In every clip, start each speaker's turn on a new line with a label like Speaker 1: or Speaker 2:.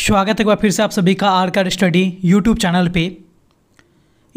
Speaker 1: स्वागत है एक बार फिर से आप सभी का R car study YouTube channel पे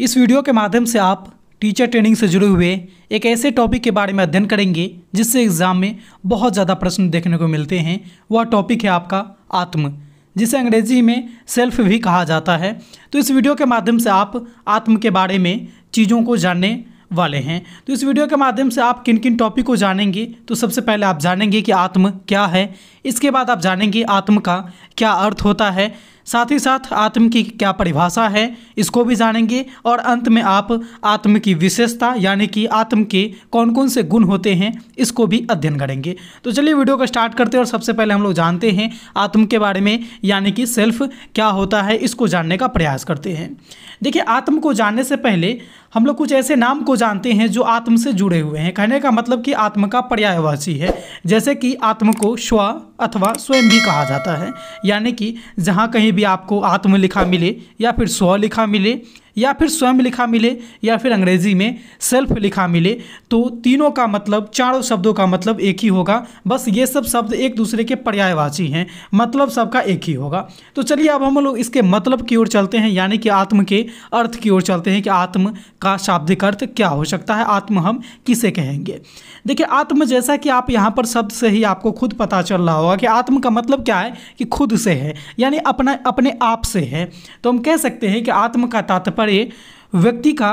Speaker 1: इस वीडियो के माध्यम से आप टीचर ट्रेनिंग से जुड़े हुए एक ऐसे टॉपिक के बारे में अध्ययन करेंगे जिससे एग्ज़ाम में बहुत ज़्यादा प्रश्न देखने को मिलते हैं वह टॉपिक है आपका आत्म जिसे अंग्रेजी में सेल्फ भी कहा जाता है तो इस वीडियो के माध्यम से आप आत्म के बारे में चीज़ों को जानने वाले हैं तो इस वीडियो के माध्यम से आप किन किन टॉपिक को जानेंगे तो सबसे पहले आप जानेंगे कि आत्म क्या है इसके बाद आप जानेंगे आत्म का क्या अर्थ होता है साथ ही साथ आत्म की क्या परिभाषा है इसको भी जानेंगे और अंत में आप आत्म की विशेषता यानी कि आत्म के कौन कौन से गुण होते हैं इसको भी अध्ययन करेंगे तो चलिए वीडियो को स्टार्ट करते हैं और सबसे पहले हम लोग जानते हैं आत्म के बारे में यानी कि सेल्फ क्या होता है इसको जानने का प्रयास करते हैं देखिए आत्म को जानने से पहले हम लोग कुछ ऐसे नाम को जानते हैं जो आत्म से जुड़े हुए हैं कहने का मतलब कि आत्म का पर्यायवासी है जैसे कि आत्म को स्व अथवा स्वयं भी कहा जाता है यानी कि जहाँ कहीं भी आपको आत्मलिखा मिले या फिर स्वलिखा मिले या फिर स्वयं लिखा मिले या फिर अंग्रेज़ी में सेल्फ लिखा मिले तो तीनों का मतलब चारों शब्दों का मतलब एक ही होगा बस ये सब शब्द एक दूसरे के पर्यायवाची हैं मतलब सबका एक ही होगा तो चलिए अब हम लोग इसके मतलब की ओर चलते हैं यानी कि आत्म के अर्थ की ओर चलते हैं कि आत्म का शाब्दिक अर्थ क्या हो सकता है आत्म हम किसे कहेंगे देखिए आत्म जैसा कि आप यहाँ पर शब्द से ही आपको खुद पता चल रहा होगा कि आत्म का मतलब क्या है कि खुद से है यानी अपना अपने आप से है तो हम कह सकते हैं कि आत्म का तात्पर्य बड़े व्यक्ति का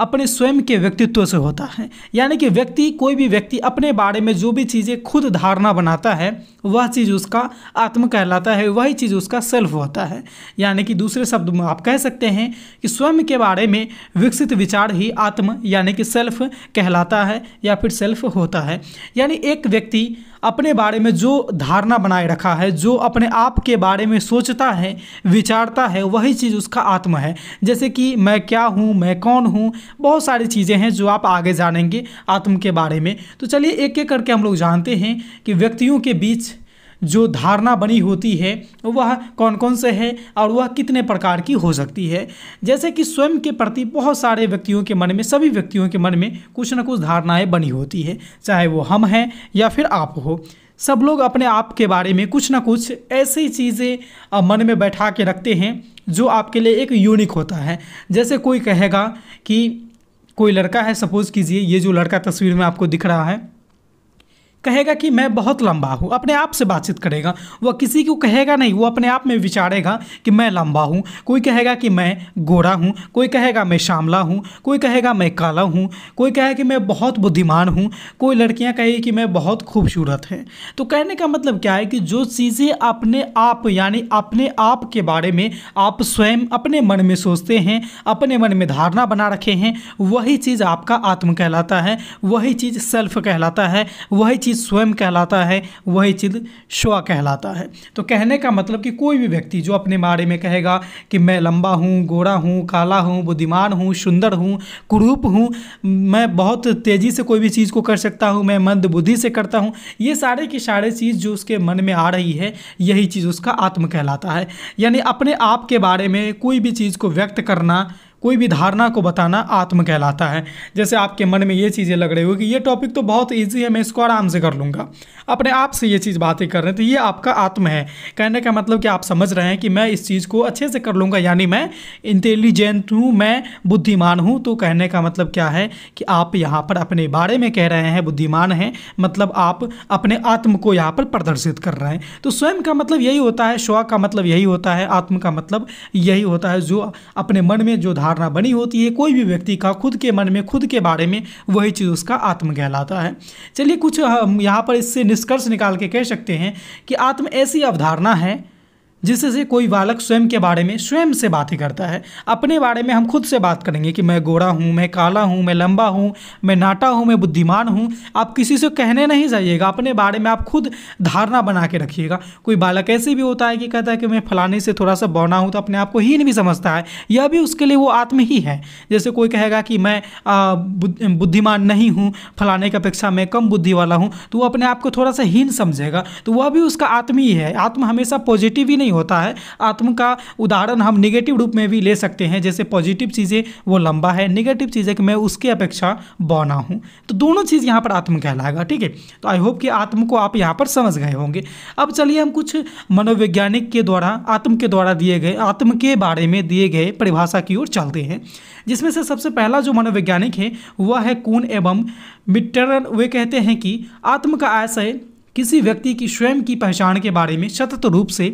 Speaker 1: अपने स्वयं के व्यक्तित्व से होता है यानी कि व्यक्ति कोई भी व्यक्ति अपने बारे में जो भी चीज़ें खुद धारणा बनाता है वह चीज़ उसका आत्म कहलाता है वही चीज़ उसका सेल्फ होता है यानी कि दूसरे शब्द में आप कह सकते हैं कि स्वयं के बारे में विकसित विचार ही आत्म यानी कि सेल्फ कहलाता है या फिर सेल्फ होता है यानी एक व्यक्ति अपने बारे में जो धारणा बनाए रखा है जो अपने आप के बारे में सोचता है विचारता है वही चीज़ उसका आत्म है जैसे कि मैं क्या हूँ मैं कौन हूँ बहुत सारी चीज़ें हैं जो आप आगे जानेंगे आत्म के बारे में तो चलिए एक एक करके हम लोग जानते हैं कि व्यक्तियों के बीच जो धारणा बनी होती है वह कौन कौन से है और वह कितने प्रकार की हो सकती है जैसे कि स्वयं के प्रति बहुत सारे व्यक्तियों के मन में सभी व्यक्तियों के मन में कुछ ना कुछ धारणाएं बनी होती है चाहे वो हम हैं या फिर आप हो सब लोग अपने आप के बारे में कुछ ना कुछ ऐसी चीज़ें मन में बैठा के रखते हैं जो आपके लिए एक यूनिक होता है जैसे कोई कहेगा कि कोई लड़का है सपोज़ कीजिए ये जो लड़का तस्वीर में आपको दिख रहा है कहेगा कि मैं बहुत लंबा हूँ अपने आप से बातचीत करेगा वह किसी को कहेगा नहीं वो अपने आप में विचारेगा कि मैं लंबा हूँ कोई कहेगा कि मैं गोरा हूँ कोई कहेगा मैं शामला हूँ कोई कहेगा मैं काला हूँ कोई कहेगा कि मैं बहुत बुद्धिमान हूँ कोई लड़कियाँ कहेगी कि मैं बहुत खूबसूरत है तो कहने का मतलब क्या है कि जो चीज़ें अपने आप यानी अपने आप के बारे में आप स्वयं अपने मन में सोचते हैं अपने मन में धारणा बना रखे हैं वही चीज़ आपका आत्म कहलाता है वही चीज़ सेल्फ कहलाता है वही चीज़ स्वयं कहलाता है वही चीज़ स्व कहलाता है तो कहने का मतलब कि कोई भी व्यक्ति जो अपने बारे में कहेगा कि मैं लंबा हूँ गोरा हूँ काला हूँ बुद्धिमान हूँ सुंदर हूँ कुरूप हूँ मैं बहुत तेज़ी से कोई भी चीज़ को कर सकता हूँ मैं मंद बुद्धि से करता हूँ ये सारे की सारे चीज़ जो उसके मन में आ रही है यही चीज़ उसका आत्म कहलाता है यानी अपने आप के बारे में कोई भी चीज़ को व्यक्त करना कोई भी धारणा को बताना आत्म कहलाता है जैसे आपके मन में ये चीज़ें लग रही होगी ये टॉपिक तो बहुत ईजी है मैं इसको आराम से कर लूँगा अपने आप से ये चीज़ बातें कर रहे हैं तो ये आपका आत्म है कहने का मतलब कि आप समझ रहे हैं कि मैं इस चीज़ को अच्छे से कर लूँगा यानी मैं इंटेलिजेंट हूँ मैं बुद्धिमान हूँ तो कहने का मतलब क्या है कि आप यहाँ पर अपने बारे में कह रहे हैं बुद्धिमान हैं मतलब आप अपने आत्म को यहाँ पर प्रदर्शित कर रहे हैं तो स्वयं का मतलब यही होता है स्व का मतलब यही होता है आत्म का मतलब यही होता है जो अपने मन में जो धारणा धारणा बनी होती है कोई भी व्यक्ति का खुद के मन में खुद के बारे में वही चीज़ उसका आत्म कहलाता है चलिए कुछ हम यहाँ पर इससे निष्कर्ष निकाल के कह सकते हैं कि आत्म ऐसी अवधारणा है जिससे कोई बालक स्वयं के बारे में स्वयं से बात ही करता है अपने बारे में हम खुद से बात करेंगे कि मैं गोरा हूँ मैं काला हूँ मैं लंबा हूँ मैं नाटा हूँ मैं बुद्धिमान हूँ आप किसी से कहने नहीं जाइएगा अपने बारे में आप खुद धारणा बना के रखिएगा कोई बालक ऐसे भी होता है कि कहता है कि मैं फलाने से थोड़ा सा बौना हूँ तो अपने आप को हीन भी समझता है यह भी उसके लिए वो आत्म ही है जैसे कोई कहेगा कि मैं बुद्धिमान नहीं हूँ फलाने की अपेक्षा मैं कम बुद्धि वाला हूँ तो वो अपने आप को थोड़ा सा हीन समझेगा तो वह भी उसका आत्म ही है आत्म हमेशा पॉजिटिव ही नहीं नहीं होता है आत्म का उदाहरण हम निगेटिव रूप में भी ले सकते हैं जैसे पॉजिटिव चीज़ें वो लंबा है निगेटिव चीज़ें कि मैं उसकी अपेक्षा बौना हूँ तो दोनों चीज़ यहाँ पर आत्म कहलाएगा ठीक है तो आई होप कि आत्म को आप यहाँ पर समझ गए होंगे अब चलिए हम कुछ मनोवैज्ञानिक के द्वारा आत्म के द्वारा दिए गए आत्म के बारे में दिए गए परिभाषा की ओर चलते हैं जिसमें से सबसे पहला जो मनोवैज्ञानिक है वह है कून एवं मिट्टरन वे कहते हैं कि आत्म का आशय किसी व्यक्ति की स्वयं की पहचान के बारे में सतत रूप से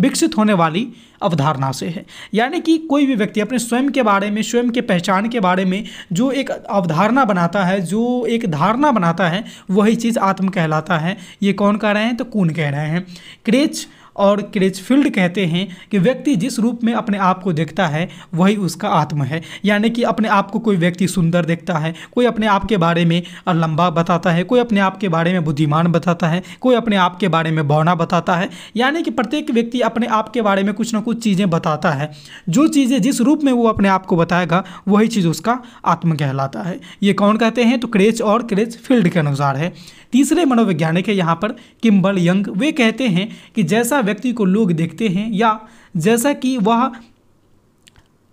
Speaker 1: विकसित होने वाली अवधारणा से है यानी कि कोई भी व्यक्ति अपने स्वयं के बारे में स्वयं के पहचान के बारे में जो एक अवधारणा बनाता है जो एक धारणा बनाता है वही चीज़ आत्म कहलाता है ये कौन कह रहे हैं तो कून कह रहे हैं क्रेच और क्रेचफील्ड कहते हैं कि व्यक्ति जिस रूप में अपने आप को देखता है वही उसका आत्म है यानी कि अपने आप को कोई व्यक्ति सुंदर देखता है कोई अपने आप के बारे में लंबा बताता है कोई अपने आप के बारे में बुद्धिमान बताता है कोई अपने आप के बारे में बौना बताता है यानी कि प्रत्येक व्यक्ति अपने आप के बारे में कुछ ना कुछ चीज़ें बताता है जो चीज़ें जिस रूप में वो अपने आप को बताएगा वही चीज़ उसका आत्म कहलाता है ये कौन कहते हैं तो क्रेच और क्रेच फील्ड के अनुसार है तीसरे मनोवैज्ञानिक है यहाँ पर किम्बल यंग वे कहते हैं कि जैसा व्यक्ति को लोग देखते हैं या जैसा कि वह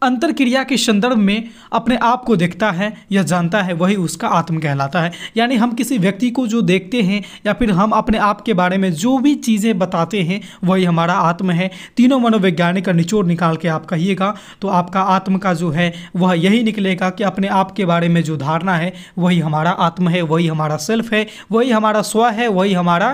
Speaker 1: अंतर क्रिया के संदर्भ में अपने आप को देखता है या जानता है वही उसका आत्म कहलाता है यानी हम किसी व्यक्ति को जो देखते हैं या फिर हम अपने आप के बारे में जो भी चीज़ें बताते हैं वही हमारा आत्म है तीनों मनोवैज्ञानिक का निचोड़ निकाल के आप कहिएगा तो आपका आत्म का जो है वह यही निकलेगा कि अपने आप के बारे में जो धारणा है वही हमारा आत्म है वही हमारा सेल्फ है वही हमारा स्व है वही हमारा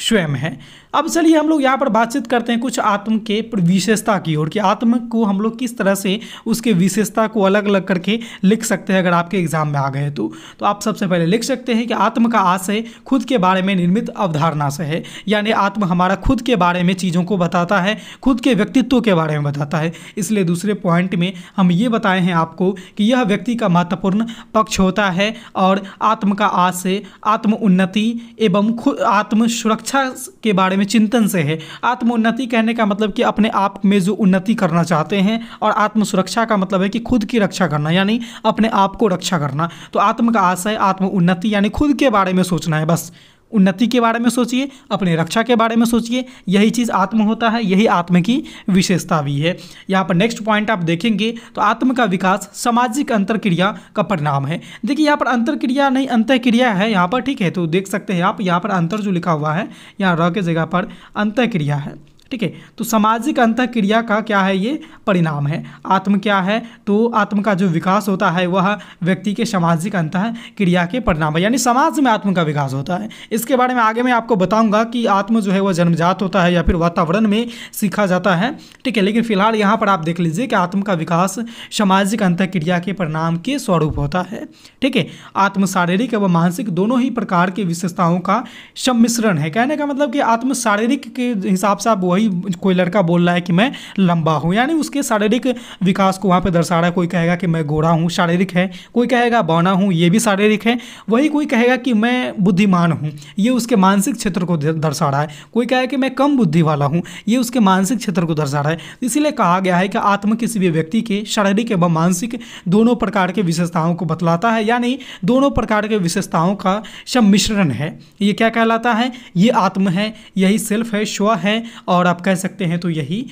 Speaker 1: स्वयं है अब चलिए हम लोग यहाँ पर बातचीत करते हैं कुछ आत्म के विशेषता की ओर कि आत्म को हम लोग किस तरह से उसके विशेषता को अलग अलग करके लिख सकते हैं अगर आपके एग्जाम में आ गए तो तो आप सबसे पहले लिख सकते हैं कि आत्म का आशय खुद के बारे में निर्मित अवधारणा से है यानी आत्म हमारा खुद के बारे में चीज़ों को बताता है खुद के व्यक्तित्व के बारे में बताता है इसलिए दूसरे पॉइंट में हम ये बताए हैं आपको कि यह व्यक्ति का महत्वपूर्ण पक्ष होता है और आत्म का आशय आत्म उन्नति एवं खुद आत्म सुरक्षा सुरक्षा के बारे में चिंतन से है आत्मोन्नति कहने का मतलब कि अपने आप में जो उन्नति करना चाहते हैं और आत्मसुरक्षा का मतलब है कि खुद की रक्षा करना यानी अपने आप को रक्षा करना तो आत्म का आशय आत्म उन्नति यानी खुद के बारे में सोचना है बस उन्नति के बारे में सोचिए अपने रक्षा के बारे में सोचिए यही चीज़ आत्म होता है यही आत्म की विशेषता भी है यहाँ पर नेक्स्ट पॉइंट आप देखेंगे तो आत्म का विकास सामाजिक अंतरक्रिया का परिणाम है देखिए यहाँ पर अंतरक्रिया नहीं क्रिया है यहाँ पर ठीक है तो देख सकते हैं आप यहाँ पर अंतर जो लिखा हुआ है यहाँ र के जगह पर अंत्यक्रिया है ठीक है तो सामाजिक अंत क्रिया का क्या है ये परिणाम है आत्म क्या है तो आत्म का जो विकास होता है वह व्यक्ति के सामाजिक अंत क्रिया के परिणाम है यानी समाज में आत्म का विकास होता है इसके बारे में आगे मैं आपको बताऊंगा कि आत्म जो है वह जन्मजात होता है या फिर वातावरण में सीखा जाता है ठीक है लेकिन फिलहाल यहाँ पर आप देख लीजिए कि आत्म का विकास सामाजिक अंत क्रिया के परिणाम के स्वरूप होता है ठीक है आत्म शारीरिक एवं मानसिक दोनों ही प्रकार की विशेषताओं का सम्मिश्रण है कहने का मतलब कि आत्म शारीरिक के हिसाब से आप वही कोई लड़का बोल रहा है कि मैं लंबा हूँ यानी उसके शारीरिक विकास को वहाँ पर दर्शा रहा है कोई कहेगा कि मैं गोरा हूँ शारीरिक है कोई कहेगा बौना हूँ ये भी शारीरिक है वही कोई कहेगा कि मैं बुद्धिमान हूँ ये उसके मानसिक क्षेत्र को दर्शा रहा है कोई कहेगा कि मैं कम बुद्धि वाला हूँ ये उसके मानसिक क्षेत्र को दर्शा रहा है इसीलिए कहा गया है कि आत्म किसी भी व्यक्ति के शारीरिक एवं मानसिक दोनों प्रकार के विशेषताओं को बतलाता है यानी दोनों प्रकार के विशेषताओं का सम्मिश्रण है ये क्या कहलाता है ये आत्म है यही सेल्फ है स्व है और और आप कह सकते हैं तो यही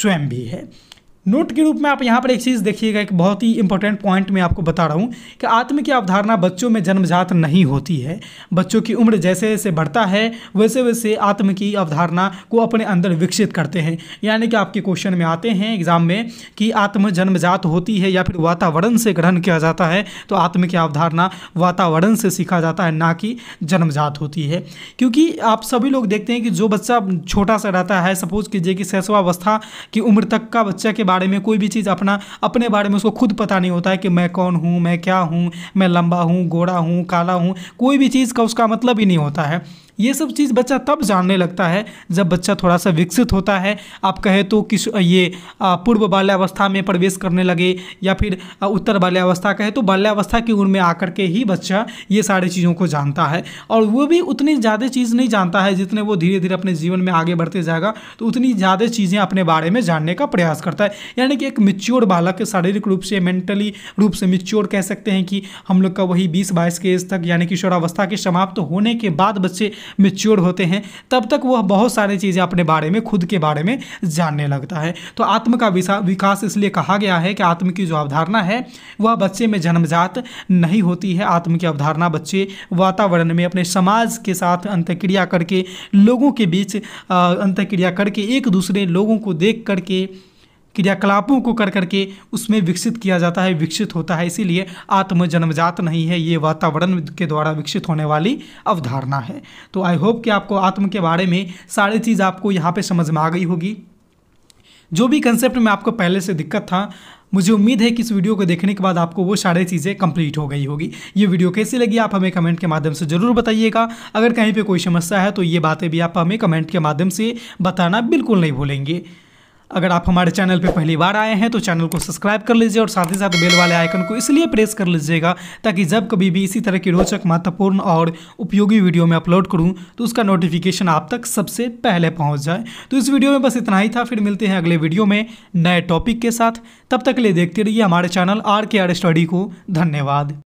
Speaker 1: स्वयं भी है नोट के रूप में आप यहाँ पर एक चीज़ देखिएगा एक बहुत ही इंपॉर्टेंट पॉइंट मैं आपको बता रहा हूँ कि आत्म की अवधारणा बच्चों में जन्मजात नहीं होती है बच्चों की उम्र जैसे जैसे बढ़ता है वैसे वैसे आत्म की अवधारणा को अपने अंदर विकसित करते हैं यानी कि आपके क्वेश्चन में आते हैं एग्जाम में कि आत्म जन्मजात होती है या फिर वातावरण से ग्रहण किया जाता है तो आत्म की अवधारणा वातावरण से सीखा जाता है ना कि जन्मजात होती है क्योंकि आप सभी लोग देखते हैं कि जो बच्चा छोटा सा रहता है सपोज कीजिए कि शैशवावस्था की उम्र तक का बच्चा के बारे में कोई भी चीज़ अपना अपने बारे में उसको खुद पता नहीं होता है कि मैं कौन हूँ मैं क्या हूँ मैं लंबा हूँ गोरा हूँ काला हूँ कोई भी चीज़ का उसका मतलब ही नहीं होता है ये सब चीज़ बच्चा तब जानने लगता है जब बच्चा थोड़ा सा विकसित होता है आप कहें तो किस ये पूर्व बाल्यावस्था में प्रवेश करने लगे या फिर उत्तर बाल्यावस्था कहे तो बाल्यावस्था की उम्र में आकर के ही बच्चा ये सारी चीज़ों को जानता है और वो भी उतनी ज़्यादा चीज़ नहीं जानता है जितने वो धीरे धीरे अपने जीवन में आगे बढ़ते जाएगा तो उतनी ज़्यादा चीज़ें अपने बारे में जानने का प्रयास करता है यानी कि एक मिच्योर बालक शारीरिक रूप से मेंटली रूप से मिच्योर कह सकते हैं कि हम लोग का वही बीस बाईस के एज तक यानी किशोरावस्था के समाप्त तो होने के बाद बच्चे मिच्योर होते हैं तब तक वह बहुत सारी चीज़ें अपने बारे में खुद के बारे में जानने लगता है तो आत्म का विकास इसलिए कहा गया है कि आत्म की जो अवधारणा है वह बच्चे में जन्मजात नहीं होती है आत्म की अवधारणा बच्चे वातावरण में अपने समाज के साथ अंत्यक्रिया करके लोगों के बीच अंत्यक्रिया करके एक दूसरे लोगों को देख करके क्रियाकलापों को कर करके उसमें विकसित किया जाता है विकसित होता है इसीलिए आत्मजन्मजात नहीं है ये वातावरण के द्वारा विकसित होने वाली अवधारणा है तो आई होप कि आपको आत्म के बारे में सारी चीज़ आपको यहाँ पे समझ में आ गई होगी जो भी कंसेप्ट में आपको पहले से दिक्कत था मुझे उम्मीद है कि इस वीडियो को देखने के बाद आपको वो सारी चीज़ें कंप्लीट हो गई होगी ये वीडियो कैसी लगी आप हमें कमेंट के माध्यम से ज़रूर बताइएगा अगर कहीं पे कोई समस्या है तो ये बातें भी आप हमें कमेंट के माध्यम से बताना बिल्कुल नहीं भूलेंगे अगर आप हमारे चैनल पर पहली बार आए हैं तो चैनल को सब्सक्राइब कर लीजिए और साथ ही साथ बेल वाले आइकन को इसलिए प्रेस कर लीजिएगा ताकि जब कभी भी इसी तरह की रोचक महत्वपूर्ण और उपयोगी वीडियो में अपलोड करूँ तो उसका नोटिफिकेशन आप तक सबसे पहले पहुँच जाए तो इस वीडियो में बस इतना ही था फिर मिलते हैं अगले वीडियो में नए टॉपिक के साथ तब तक लिए देखते रहिए हमारे channel R K R study को धन्यवाद